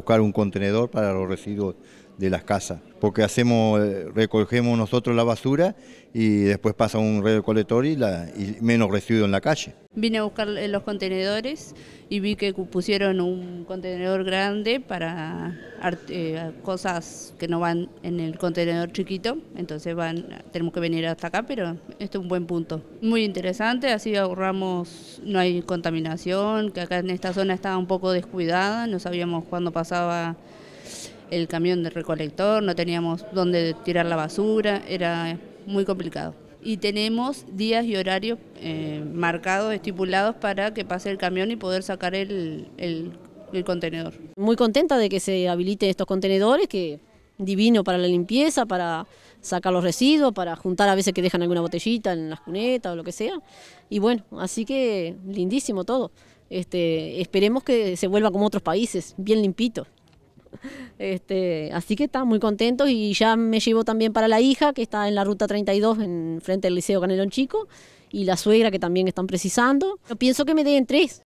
buscar un contenedor para los residuos de las casas, porque hacemos, eh, recogemos nosotros la basura y después pasa un recolector y, la, menos residuo en la calle. Vine a buscar eh, los contenedores y vi que pusieron un contenedor grande para eh, cosas que no van en el contenedor chiquito, entonces van, tenemos que venir hasta acá, pero esto es un buen punto. Muy interesante, así ahorramos, no hay contaminación, que acá en esta zona estaba un poco descuidada, no sabíamos cuándo pasaba el camión de recolector, no teníamos dónde tirar la basura, era muy complicado. Y tenemos días y horarios eh, marcados, estipulados para que pase el camión y poder sacar el, contenedor. Muy contenta de que se habiliten estos contenedores, que divino para la limpieza, para sacar los residuos, para juntar a veces que dejan alguna botellita en las cunetas o lo que sea. Y bueno, así que lindísimo todo. Este, esperemos que se vuelva como otros países, bien limpito. Este, así que estamos muy contentos y ya me llevo también para la hija que está en la ruta 32 en frente del Liceo Canelón Chico y la suegra que también están precisando. Yo pienso que me den tres.